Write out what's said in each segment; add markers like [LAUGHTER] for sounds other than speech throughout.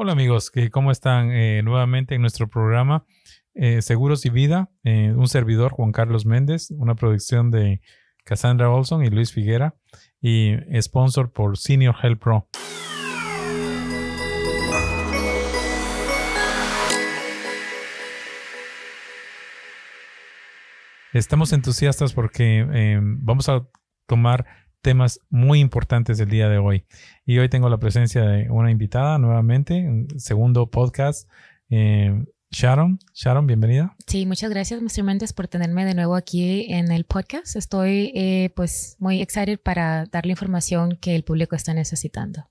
Hola amigos, ¿cómo están? Eh, nuevamente en nuestro programa eh, Seguros y Vida, eh, un servidor, Juan Carlos Méndez, una producción de Cassandra Olson y Luis Figuera y sponsor por Senior Health Pro. Estamos entusiastas porque vamos a tomar temas muy importantes del día de hoy. Y hoy tengo la presencia de una invitada nuevamente, segundo podcast. Eh, Sharon, Sharon, bienvenida. Sí, muchas gracias, Mr. Méndez, por tenerme de nuevo aquí en el podcast. Estoy eh, pues muy excited para dar la información que el público está necesitando.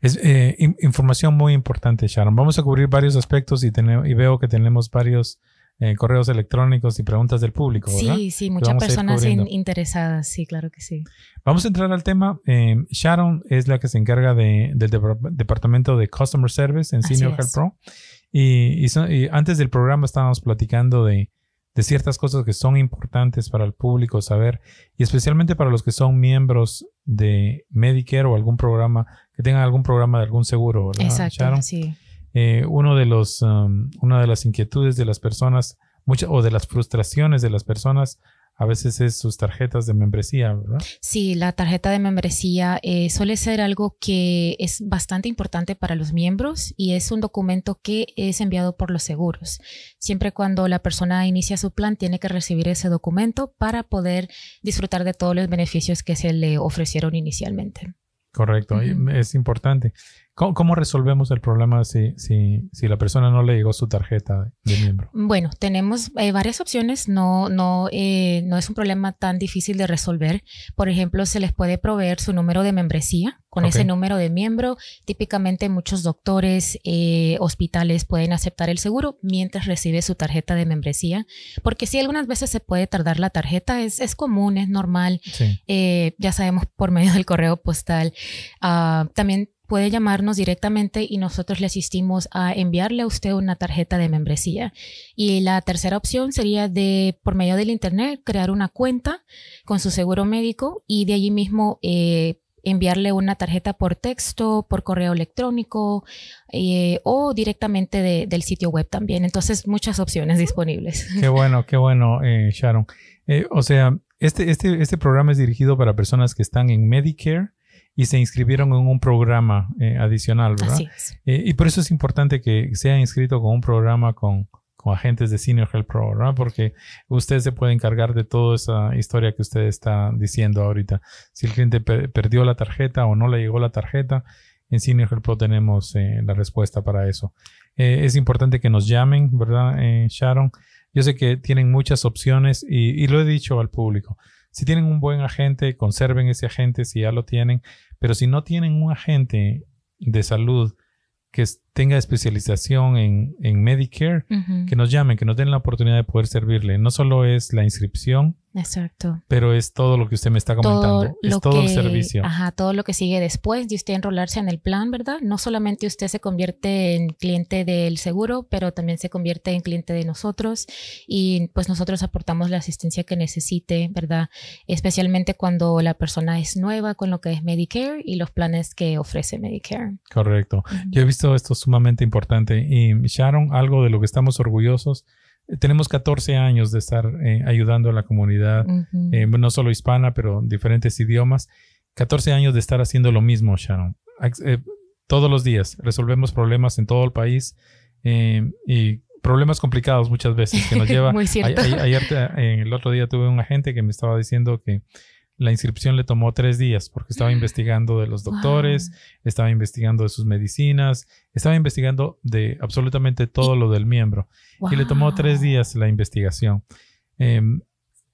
Es eh, información muy importante, Sharon. Vamos a cubrir varios aspectos y, y veo que tenemos varios eh, correos electrónicos y preguntas del público. Sí, ¿verdad? sí, muchas personas interesadas, sí, claro que sí. Vamos a entrar al tema. Eh, Sharon es la que se encarga del departamento de Customer Service en Senior Health Pro. Y, antes del programa estábamos platicando de, ciertas cosas que son importantes para el público saber, y especialmente para los que son miembros de Medicare o algún programa, que tengan algún programa de algún seguro, Exacto, sí. Eh, uno de los, um, una de las inquietudes de las personas muchas o de las frustraciones de las personas a veces es sus tarjetas de membresía, ¿verdad? Sí, la tarjeta de membresía eh, suele ser algo que es bastante importante para los miembros y es un documento que es enviado por los seguros. Siempre cuando la persona inicia su plan tiene que recibir ese documento para poder disfrutar de todos los beneficios que se le ofrecieron inicialmente. Correcto, es importante. ¿Cómo, resolvemos el problema si, si, si, la persona no le llegó su tarjeta de miembro? Bueno, tenemos eh, varias opciones. No, no, eh, no es un problema tan difícil de resolver. Por ejemplo, se les puede proveer su número de membresía. Con ese número de miembro, típicamente muchos doctores, eh, hospitales pueden aceptar el seguro mientras recibe su tarjeta de membresía. Porque sí, algunas veces se puede tardar la tarjeta. Es, es común, es normal. ya sabemos por medio del correo postal. Ah, también puede llamarnos directamente y nosotros le asistimos a enviarle a usted una tarjeta de membresía. Y la tercera opción sería de, por medio del Internet, crear una cuenta con su seguro médico y de allí mismo eh, enviarle una tarjeta por texto, por correo electrónico eh, o directamente del sitio web también. Entonces, muchas opciones disponibles. Qué bueno, qué bueno, eh, Sharon. Eh, o sea, este, este, este programa es dirigido para personas que están en Medicare y se inscribieron en un programa eh, adicional, ¿verdad? Así eh, y por eso es importante que sea inscrito con un programa con, agentes de Senior Help Pro, ¿verdad? Porque usted se puede encargar de toda esa historia que usted está diciendo ahorita. Si el cliente perdió la tarjeta o no le llegó la tarjeta, en Senior Health Pro tenemos eh, la respuesta para eso. es importante que nos llamen, ¿verdad, Sharon? Yo sé que tienen muchas opciones y lo he dicho al público si tienen un buen agente, conserven ese agente si ya lo tienen, pero si no tienen un agente de salud que, tenga especialización en, Medicare, que nos llamen, que nos den la oportunidad de poder servirle. No solo es la inscripción, Exacto. Pero es todo lo que usted me está comentando. Todo es todo el servicio. Ajá, todo lo que sigue después de usted enrolarse en el plan, ¿verdad? No solamente usted se convierte en cliente del seguro, pero también se convierte en cliente de nosotros y pues nosotros aportamos la asistencia que necesite, ¿verdad? Especialmente cuando la persona es nueva con lo que es Medicare y los planes que ofrece Medicare. Correcto. Yo he visto estos sumamente importante. Y Sharon, algo de lo que estamos orgullosos, eh, tenemos 14 años de estar eh, ayudando a la comunidad, eh, no solo hispana, pero diferentes idiomas. 14 años de estar haciendo lo mismo, Sharon. todos los días resolvemos problemas en todo el país y problemas complicados muchas veces que nos [LAUGHS] lleva. Muy cierto. el otro día tuve un agente que me estaba diciendo que la inscripción le tomó tres días porque estaba mm. investigando de los doctores, estaba investigando de sus medicinas, estaba investigando de absolutamente todo lo del miembro. Y le tomó tres días la investigación. Em,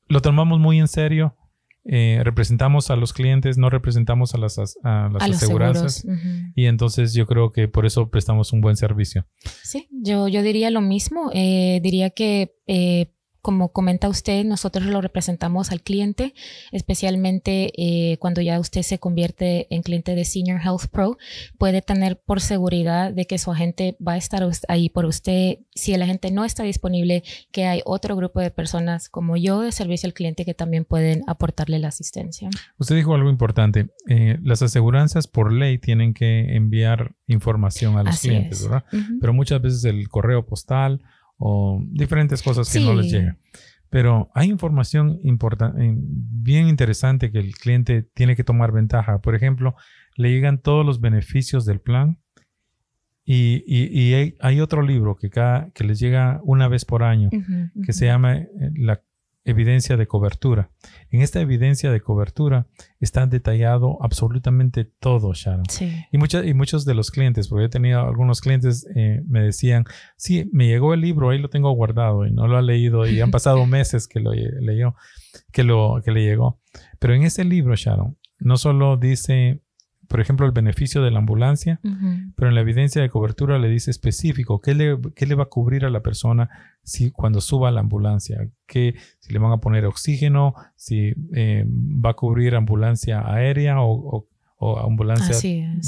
lo tomamos muy en serio. Eh, representamos a los clientes, no representamos a las, a, las aseguranzas. Y entonces yo creo que por eso prestamos un buen servicio. Sí, yo, yo diría lo mismo. Eh, diría que eh, como comenta usted, nosotros lo representamos al cliente, especialmente eh, cuando ya usted se convierte en cliente de Senior Health Pro, puede tener por seguridad de que su agente va a estar ahí por usted. Si el agente no está disponible, que hay otro grupo de personas como yo de servicio al cliente que también pueden aportarle la asistencia. Usted dijo algo importante, eh, las aseguranzas por ley tienen que enviar información a los clientes, ¿verdad? Pero muchas veces el correo postal o diferentes cosas que no les llegan. Pero hay información importante, eh, bien interesante que el cliente tiene que tomar ventaja. Por ejemplo, le llegan todos los beneficios del plan y, hay, otro libro que, cada, que les llega una vez por año que se llama eh, la, evidencia de cobertura. En esta evidencia de cobertura está detallado absolutamente todo, Sharon. Sí. Y, y muchos de los clientes, porque yo tenido algunos clientes, eh, me decían, sí, me llegó el libro, ahí lo tengo guardado y no lo ha leído y han pasado [LAUGHS] meses que lo leyó, que, lo, que le llegó. Pero en ese libro, Sharon, no solo dice por ejemplo, el beneficio de la ambulancia, pero en la evidencia de cobertura le dice específico qué le, va a cubrir a la persona si, cuando suba a la ambulancia, que, si le van a poner oxígeno, si eh, va a cubrir ambulancia aérea o, o, ambulancia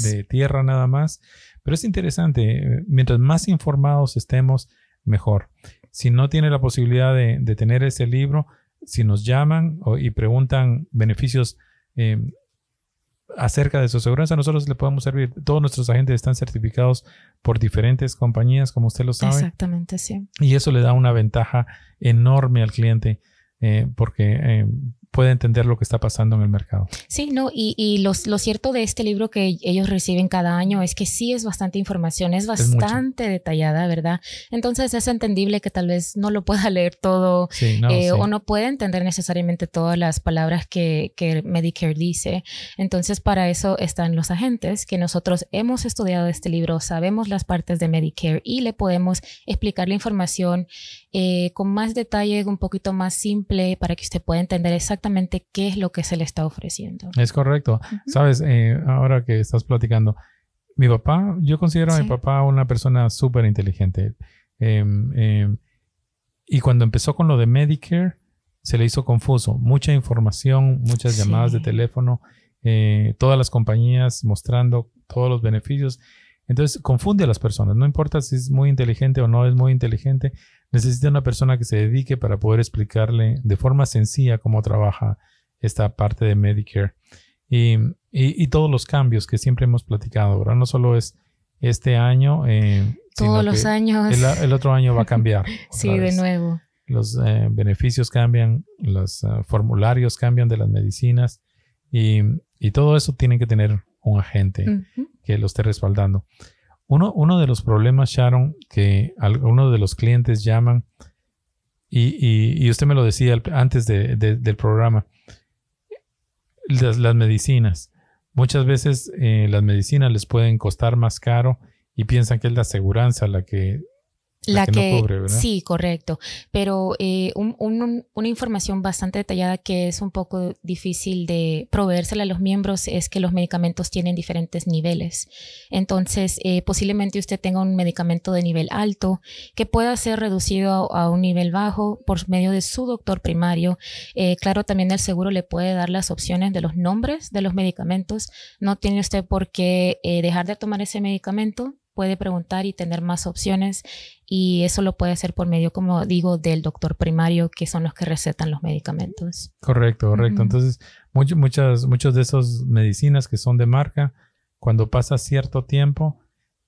de tierra nada más. Pero es interesante, mientras más informados estemos, mejor. Si no tiene la posibilidad de, tener ese libro, si nos llaman y preguntan beneficios eh, acerca de su seguridad, nosotros le podemos servir. Todos nuestros agentes están certificados por diferentes compañías, como usted lo sabe. Exactamente, sí. Y eso le da una ventaja enorme al cliente, eh, porque eh, puede entender lo que está pasando en el mercado. Sí, no, y, lo cierto de este libro que ellos reciben cada año es que sí es bastante información, es bastante detallada, ¿verdad? Entonces es entendible que tal vez no lo pueda [LAUGHS] leer todo eh, o no pueda entender necesariamente todas las palabras que, Medicare dice. Entonces para eso están los agentes, que nosotros hemos estudiado este libro, sabemos las partes de Medicare y le podemos explicar la información eh, con más detalle, un poquito más simple, para que usted pueda entender exactamente qué es lo que se le está ofreciendo. Es correcto. Sabes, eh, ahora que estás platicando, mi papá, yo considero a mi papá una persona súper inteligente. Em, em, y cuando empezó con lo de Medicare, se le hizo confuso. Mucha información, muchas llamadas de teléfono, eh, todas las compañías mostrando todos los beneficios. Entonces confunde a las personas, no importa si es muy inteligente o no es muy inteligente, Necesita una persona que se dedique para poder explicarle de forma sencilla cómo trabaja esta parte de Medicare y, todos los cambios que siempre hemos platicado, No solo es este año, eh, todos los años. El, otro año va a cambiar. [LAUGHS] sí, de nuevo. Los eh, beneficios cambian, los eh, formularios cambian de las medicinas y, todo eso tiene que tener un agente que lo esté respaldando. Uno, uno de los problemas, Sharon, que algunos de los clientes llaman, y, y, usted me lo decía antes del programa, las, medicinas. Muchas veces eh, las medicinas les pueden costar más caro y piensan que es la aseguranza la que la, que, Sí, correcto. Pero eh, una información bastante detallada que es un poco difícil de proveérsela a los miembros es que los medicamentos tienen diferentes niveles. Entonces, eh, posiblemente usted tenga un medicamento de nivel alto que pueda ser reducido a, un nivel bajo por medio de su doctor primario. Eh, claro, también el seguro le puede dar las opciones de los nombres de los medicamentos. No tiene usted por qué dejar de tomar ese medicamento puede preguntar y tener más opciones y eso lo puede hacer por medio, como digo, del doctor primario, que son los que recetan los medicamentos. Correcto, correcto. Entonces, muchas, muchas de esas medicinas que son de marca, cuando pasa cierto tiempo,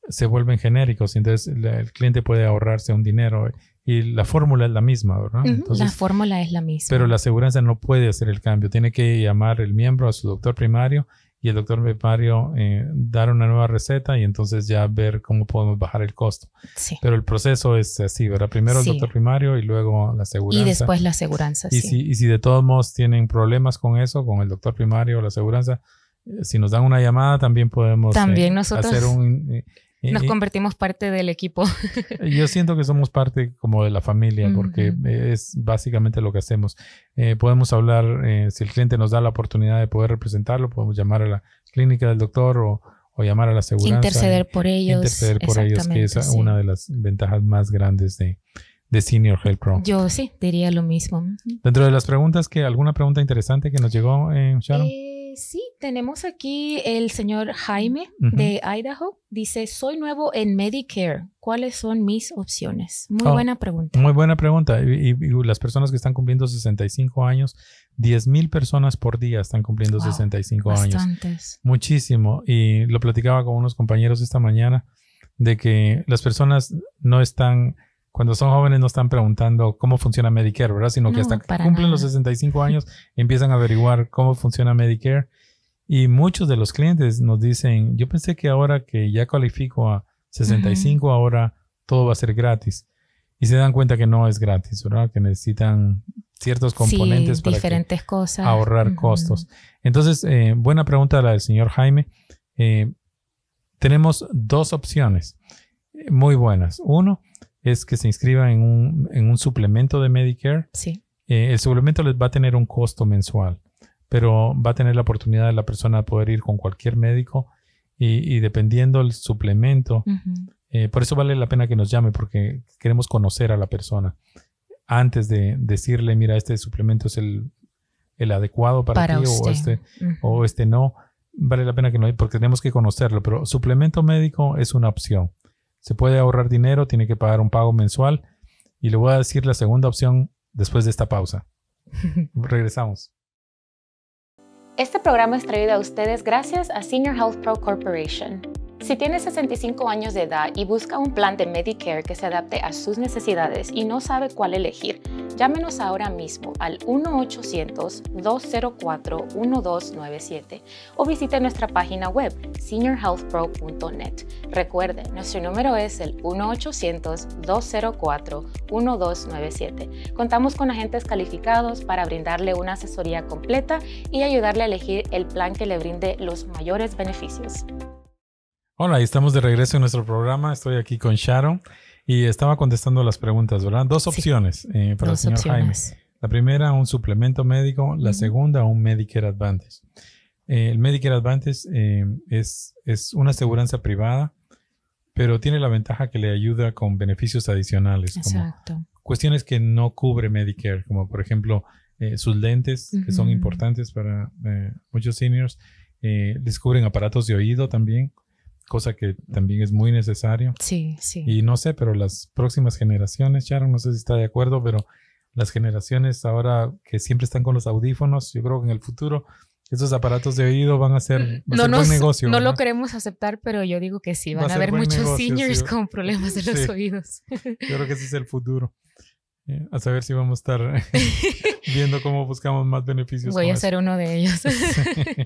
se vuelven genéricos y entonces el cliente puede ahorrarse un dinero y la fórmula es la misma, ¿verdad? la fórmula es la misma. Pero la aseguranza no puede hacer el cambio, tiene que llamar el miembro a su doctor primario y el doctor primario eh, dar una nueva receta y entonces ya ver cómo podemos bajar el costo. Sí. Pero el proceso es así, ¿verdad? Primero el doctor primario y luego la aseguranza. Y después la aseguranza, y sí. Si, y si de todos modos tienen problemas con eso, con el doctor primario o la aseguranza, eh, si nos dan una llamada también podemos eh, hacer un... Nos convertimos parte del equipo. [LAUGHS] yo siento que somos parte como de la familia, porque es básicamente lo que hacemos. Eh, podemos hablar, eh, si el cliente nos da la oportunidad de poder representarlo, podemos llamar a la clínica del doctor o, llamar a la seguridad. Interceder por ellos. Interceder por ellos, que es una de las ventajas más grandes de, Senior Health Pro. Yo sí, diría lo mismo. Dentro de las preguntas, que ¿alguna pregunta interesante que nos llegó, eh, Sharon? Eh, sí, tenemos aquí el señor Jaime de Idaho. Dice, soy nuevo en Medicare. ¿Cuáles son mis opciones? Muy oh, buena pregunta. Muy buena pregunta. Y, las personas que están cumpliendo 65 años, 10 mil personas por día están cumpliendo 65 bastantes. años. Muchísimo. Y lo platicaba con unos compañeros esta mañana de que las personas no están cuando son jóvenes no están preguntando cómo funciona Medicare, ¿verdad? Sino que hasta cumplen los 65 años [LAUGHS] empiezan a averiguar cómo funciona Medicare. Y muchos de los clientes nos dicen, yo pensé que ahora que ya califico a 65, ahora todo va a ser gratis. Y se dan cuenta que no es gratis, ¿verdad? Que necesitan ciertos componentes para diferentes cosas. ahorrar costos. Entonces, eh, buena pregunta la del señor Jaime. Eh, tenemos dos opciones eh, muy buenas. Uno, es que se inscriban en un, suplemento de Medicare. Sí. Eh, el suplemento les va a tener un costo mensual, pero va a tener la oportunidad de la persona de poder ir con cualquier médico y, dependiendo del suplemento, eh, por eso vale la pena que nos llame porque queremos conocer a la persona antes de decirle, mira, este suplemento es el, adecuado para, ti o este, o este no. Vale la pena que no, porque tenemos que conocerlo, pero suplemento médico es una opción. Se puede ahorrar dinero, tiene que pagar un pago mensual. Y le voy a decir la segunda opción después de esta pausa. [LAUGHS] Regresamos. Este programa es traído a ustedes gracias a Senior Health Pro Corporation. Si tiene 65 años de edad y busca un plan de Medicare que se adapte a sus necesidades y no sabe cuál elegir, llámenos ahora mismo al 1-800-204-1297 o visite nuestra página web seniorhealthpro.net. Recuerde, nuestro número es el 1-800-204-1297. Contamos con agentes calificados para brindarle una asesoría completa y ayudarle a elegir el plan que le brinde los mayores beneficios. Hola, estamos de regreso en nuestro programa. Estoy aquí con Sharon y estaba contestando las preguntas, ¿verdad? Dos opciones eh, para el señor Jaime. La primera, un suplemento médico. La segunda, un Medicare Advantage. Eh, el Medicare Advantage eh, es, es una aseguranza privada, pero tiene la ventaja que le ayuda con beneficios adicionales. Como cuestiones que no cubre Medicare, como por ejemplo sus lentes, que son importantes para muchos seniors. descubren aparatos de oído también cosa que también es muy necesario. Sí, sí. Y no sé, pero las próximas generaciones, Sharon, no sé si está de acuerdo, pero las generaciones ahora que siempre están con los audífonos, yo creo que en el futuro esos aparatos de oído van a ser, no, buen negocio. No lo queremos aceptar, pero yo digo que sí, van a haber muchos seniors con problemas de [LAUGHS] los oídos. Yo creo que ese es el futuro. Eh, a saber si vamos a estar [LAUGHS] viendo cómo buscamos más beneficios. Voy a ser uno de ellos. [LAUGHS]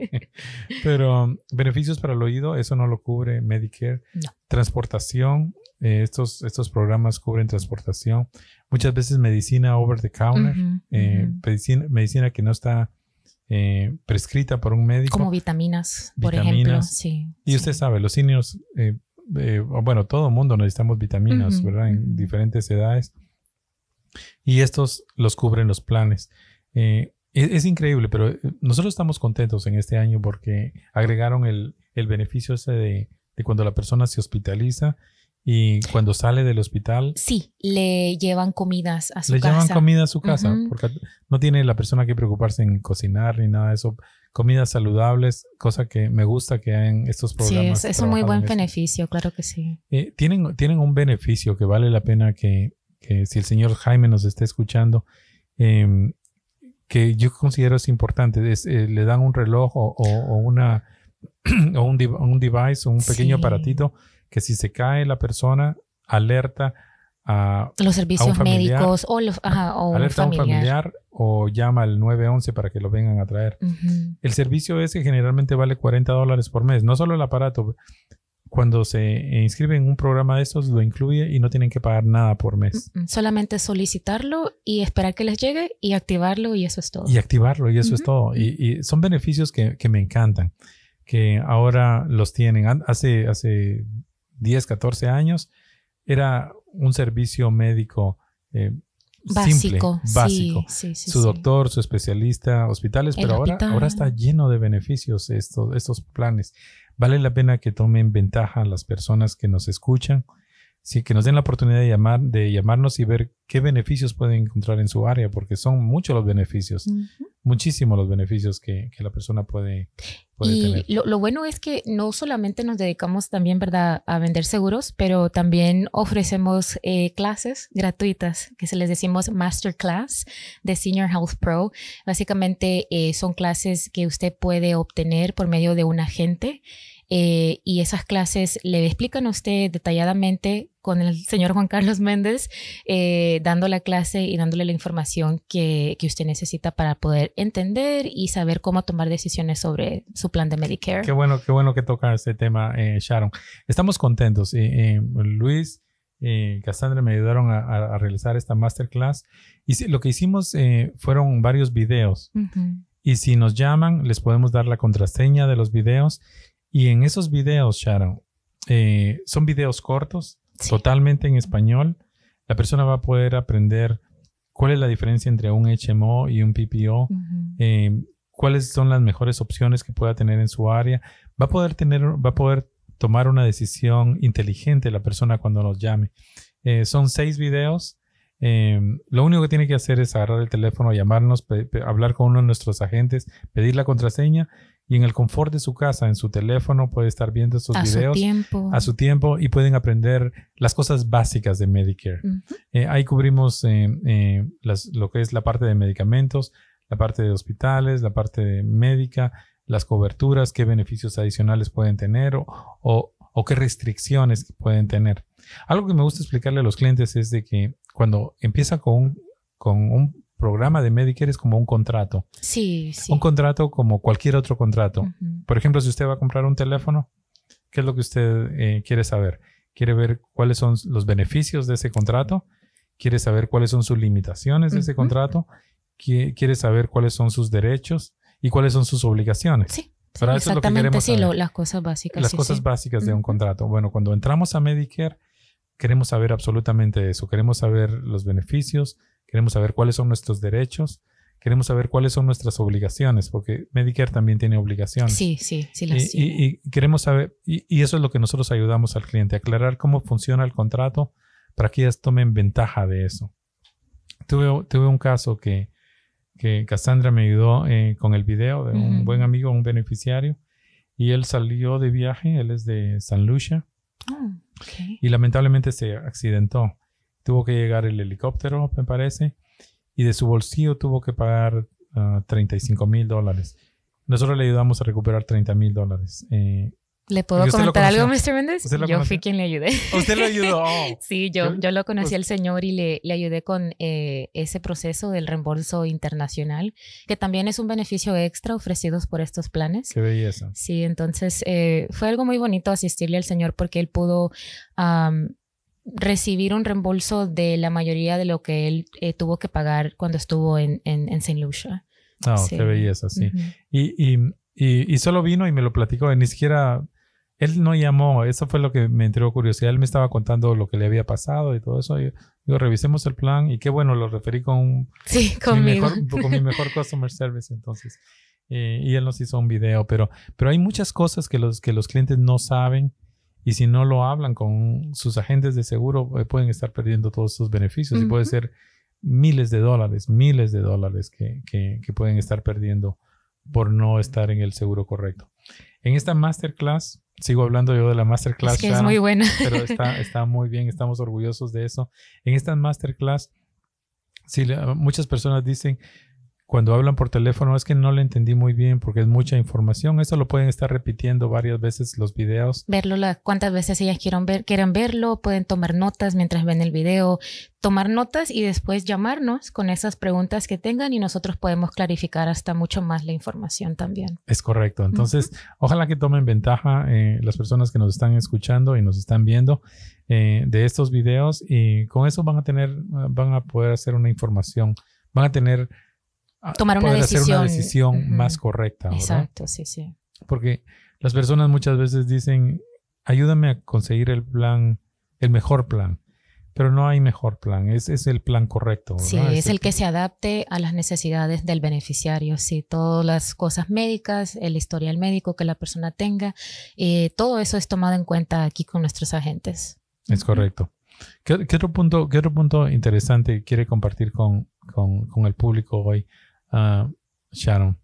Pero um, beneficios para el oído, eso no lo cubre Medicare. Transportación, eh, estos, estos programas cubren transportación. Muchas veces medicina over the counter, eh, medicina, que no está prescrita por un médico. Como vitaminas, por ejemplo. y usted sabe, los niños, bueno, todo el mundo necesitamos vitaminas, ¿verdad? En diferentes edades. Y estos los cubren los planes. Eh, es, increíble, pero eh, nosotros estamos contentos en este año porque agregaron el, beneficio ese de, cuando la persona se hospitaliza y cuando sale del hospital. Sí, le llevan comidas a su casa. Le llevan comida a su casa, porque no tiene la persona que preocuparse en cocinar ni nada de eso. Comidas saludables, cosa que me gusta que en estos programas. Sí, es, un muy buen beneficio, claro que sí. Eh, tienen, tienen un beneficio que vale la pena que que si el señor Jaime nos está escuchando, em, que yo considero es importante, eh, le dan un reloj o, una, [CLEARS THROAT] o un, un, device un pequeño aparatito que si se cae la persona, alerta a los servicios un familiar, médicos o, los, familiar. a o llama al 911 para que lo vengan a traer. El servicio ese generalmente vale 40 dólares por mes, no solo el aparato, cuando se eh, inscriben en un programa de estos, lo incluye y no tienen que pagar nada por mes. Mm, mm. Solamente solicitarlo y esperar que les llegue y activarlo y eso es todo. Y activarlo y eso es todo. Y, son beneficios que, me encantan, que ahora los tienen. Hace, hace 10, 14 años era un servicio médico. Eh, básico, básico. su doctor, su especialista, hospitales, pero ahora, ahora está lleno de beneficios estos, estos planes. Vale la pena que tomen ventaja las personas que nos escuchan, sí, que nos den la oportunidad de, llamar, de llamarnos y ver qué beneficios pueden encontrar en su área, porque son muchos los beneficios, muchísimos los beneficios que, la persona puede, puede y tener. Lo, bueno es que no solamente nos dedicamos también, ¿verdad?, a vender seguros, pero también ofrecemos eh, clases gratuitas, que se les decimos masterclass de Senior Health Pro. Básicamente eh, son clases que usted puede obtener por medio de un agente. Eh, y esas clases le explican a usted detalladamente con el señor Juan Carlos Méndez, eh, dando la clase y dándole la información que, que, usted necesita para poder entender y saber cómo tomar decisiones sobre su plan de Medicare. Qué bueno, qué bueno que toca este tema, eh, Sharon. Estamos contentos. Eh, Luis y Cassandra me ayudaron a, realizar esta masterclass y lo que hicimos fueron varios videos. Y si nos llaman, les podemos dar la contraseña de los videos. Y en esos videos, Sharon, son videos cortos totalmente en español, la persona va a poder aprender cuál es la diferencia entre un HMO y un PPO, eh, cuáles son las mejores opciones que pueda tener en su área. Va a poder tener, va a poder tomar una decisión inteligente la persona cuando nos llame. Eh, son seis videos. Eh, lo único que tiene que hacer es agarrar el teléfono, llamarnos, hablar con uno de nuestros agentes, pedir la contraseña y en el confort de su casa, en su teléfono, puede estar viendo estos videos a su tiempo y pueden aprender las cosas básicas de Medicare. Eh, ahí cubrimos eh, eh, lo que es la parte de medicamentos, la parte de hospitales, la parte de médica, las coberturas, qué beneficios adicionales pueden tener o, o, qué restricciones pueden tener. Algo que me gusta explicarle a los clientes es de que cuando empieza con con un programa de Medicare es como un contrato. Sí, sí. Un contrato como cualquier otro contrato. Por ejemplo, si usted va a comprar un teléfono, ¿qué es lo que usted eh, quiere saber? ¿Quiere ver cuáles son los beneficios de ese contrato? ¿Quiere saber cuáles son sus limitaciones de ese contrato? ¿Quiere saber cuáles son sus derechos y cuáles son sus obligaciones? Sí. exactamente, sí, las cosas básicas. Las cosas básicas de un contrato. Bueno, cuando entramos a Medicare, queremos saber absolutamente eso. Queremos saber los beneficios, queremos saber cuáles son nuestros derechos, queremos saber cuáles son nuestras obligaciones, porque Medicare también tiene obligaciones. Sí, sí, sí las y, Y, queremos saber, y, eso es lo que nosotros ayudamos al cliente, aclarar cómo funciona el contrato para que ellas tomen ventaja de eso. Tuve, tuve un caso que, que Cassandra me ayudó eh, con el video de un buen amigo, un beneficiario, y él salió de viaje, él es de San Lucia, ah, y lamentablemente se accidentó tuvo que llegar el helicóptero, me parece, y de su bolsillo tuvo que pagar uh, ah, 35 mil dólares. Nosotros le ayudamos a recuperar 30 mil dólares. Eh, ¿Le puedo comentar algo, Mr. Méndez? Yo fui quien le ayudé. ¿Usted lo ayudó? [LAUGHS] sí, yo, lo conocí al señor y le, ayudé con eh, ese proceso del reembolso internacional, que también es un beneficio extra ofrecido por estos planes. Qué belleza. Sí, entonces eh, fue algo muy bonito asistirle al señor porque él pudo recibir un reembolso de la mayoría de lo que él eh, tuvo que pagar cuando estuvo en, en, en St. Lucia. No, ah, sí. qué belleza, sí. y, y, y, solo vino y me lo platicó, ni siquiera, él no llamó, eso fue lo que me entregó curiosidad, él me estaba contando lo que le había pasado y todo eso. Y, Digo, revisemos el plan y qué bueno, lo referí con, Mi mejor, mi mejor customer service entonces. y él nos hizo un video, pero, pero hay muchas cosas que los, que los clientes no saben y si no lo hablan con sus agentes de seguro, eh, pueden estar perdiendo todos sus beneficios y puede ser miles de dólares, miles de dólares que, pueden estar perdiendo por no estar en el seguro correcto. En esta masterclass, sigo hablando yo de la masterclass. que es muy buena. Pero [LAUGHS] está, muy bien, estamos orgullosos de eso. En esta masterclass, si, muchas personas dicen, cuando hablan por teléfono es que no le entendí muy bien porque es mucha información. Eso lo pueden estar repitiendo varias veces los videos. Verlo las cuántas veces ellas quieran ver, quieren verlo, pueden tomar notas mientras ven el video, tomar notas y después llamarnos con esas preguntas que tengan y nosotros podemos clarificar hasta mucho más la información también. Es correcto. Entonces, ojalá que tomen ventaja eh, las personas que nos están escuchando y nos están viendo eh, de estos videos y con eso van a tener, van a poder hacer una información, van a tener tomar una decisión. una decisión más correcta. Exacto, sí, sí. Porque las personas muchas veces dicen, ayúdame a conseguir el plan, el mejor plan. Pero no hay mejor plan, es, es el plan correcto. Sí, es, el, que se adapte a las necesidades del beneficiario, sí, todas las cosas médicas, el historial médico que la persona tenga, eh, todo eso es tomado en cuenta aquí con nuestros agentes. Es correcto. ¿Qué, qué otro, punto, qué otro punto interesante quiere compartir con, con, con el público hoy Ah, Sharon.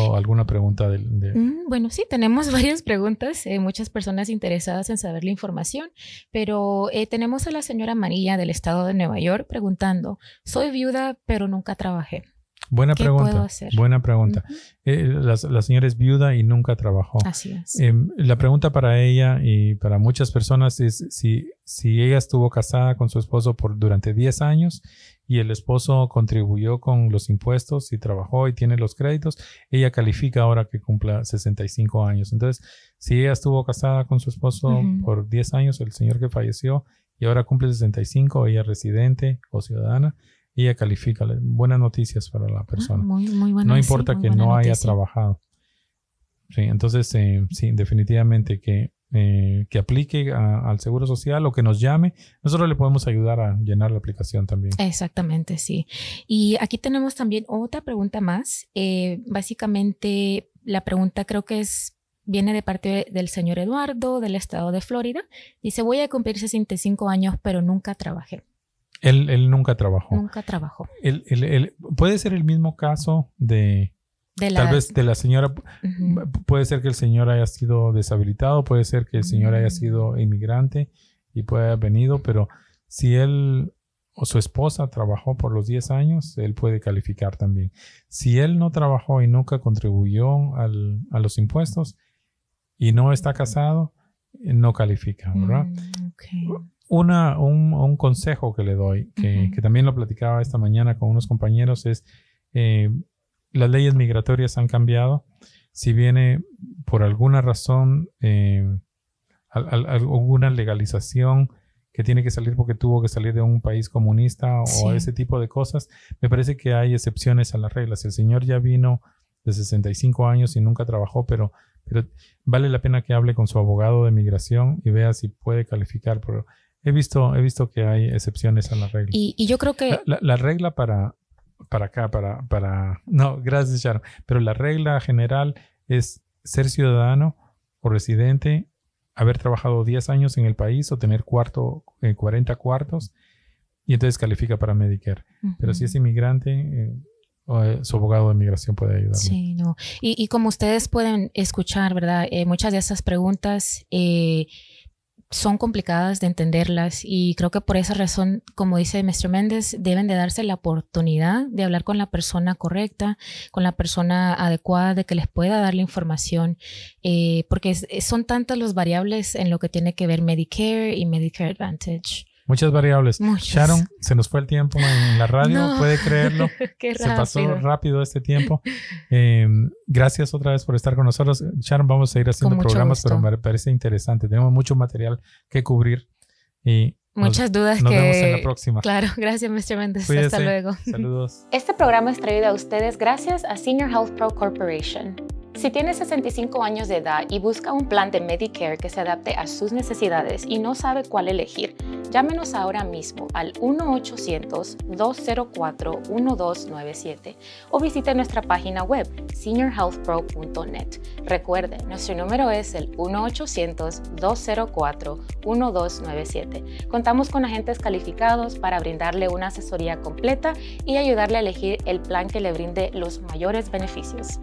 ¿O alguna pregunta? del mm, bueno, sí, tenemos [LAUGHS] varias preguntas, eh, muchas personas interesadas en saber la información, pero eh, tenemos a la señora María del estado de Nueva York preguntando, soy viuda pero nunca trabajé. Buena pregunta. Buena pregunta. Eh, la, señora es viuda y nunca trabajó. Así es. Em, la pregunta para ella y para muchas personas es si, si ella estuvo casada con su esposo por, durante 10 años y el esposo contribuyó con los impuestos y trabajó y tiene los créditos, ella califica ahora que cumpla 65 años. Entonces, si ella estuvo casada con su esposo por 10 años, el señor que falleció, y ahora cumple 65, ella residente o ciudadana, ella califica. Buenas noticias para la ah, persona. muy, no importa que no haya trabajado. Sí, entonces, eh, sí, definitivamente que eh, que aplique al Seguro Social o que nos llame, nosotros le podemos ayudar a llenar la aplicación también. Exactamente, sí. Y aquí tenemos también otra pregunta más. Eh, básicamente, la pregunta creo que es viene de parte del señor Eduardo del estado de Florida. Dice, voy a cumplir 65 años, pero nunca trabajé. Él, nunca trabajó. Nunca trabajó. puede ser el mismo caso de, Tal vez de la señora, puede ser que el señor haya sido deshabilitado, puede ser que el señor haya mm. sido inmigrante y pueda haber venido, pero si él o su esposa trabajó por los 10 años, él puede calificar también. Si él no trabajó y nunca contribuyó a los impuestos y no está casado, eh, no califica, mm, ¿verdad? Una, un, consejo que le doy, que, también lo platicaba esta mañana con unos compañeros, es eh, las leyes migratorias han cambiado. Si viene por alguna razón eh, alguna legalización que tiene que salir porque tuvo que salir de un país comunista o ese tipo de cosas, me parece que hay excepciones a las reglas. El señor ya vino de 65 años y nunca trabajó, pero, pero vale la pena que hable con su abogado de migración y vea si puede calificar. Por, he, visto, he visto que hay excepciones a las reglas. Y, yo creo que... la regla para, para acá, para, para... No, gracias, Sharon. Pero la regla general es ser ciudadano o residente, haber trabajado 10 años en el país o tener cuarto, 40 eh, cuartos, y entonces califica para Medicare. Pero si es inmigrante... Eh, eh, su abogado de inmigración puede ayudar. Sí, no. Y, y, como ustedes pueden escuchar, ¿verdad? muchas de esas preguntas son complicadas de entenderlas y creo que por esa razón, como dice Mr. Méndez, deben de darse la oportunidad de hablar con la persona correcta, con la persona adecuada, de que les pueda dar la información, eh, porque son tantas las variables en lo que tiene que ver Medicare y Medicare Advantage. Muchas variables. Sharon, se nos fue el tiempo en la radio, puede creerlo. [LAUGHS] se pasó rápido este tiempo. [LAUGHS] Em, gracias otra vez por estar con nosotros. Sharon, vamos a ir haciendo programas, pero me parece interesante. Tenemos mucho material que cubrir. Y Muchas dudas que. vemos en la próxima. Claro, [LAUGHS] gracias, Mr. Méndez. Hasta luego. Saludos. Este programa es traído a ustedes gracias a Senior Health Pro Corporation. Si tiene 65 años de edad y busca un plan de Medicare que se adapte a sus necesidades y no sabe cuál elegir, llámenos ahora mismo al 1-800-204-1297 o visite nuestra página web seniorhealthpro.net. Recuerde, nuestro número es el 1-800-204-1297. Contamos con agentes calificados para brindarle una asesoría completa y ayudarle a elegir el plan que le brinde los mayores beneficios.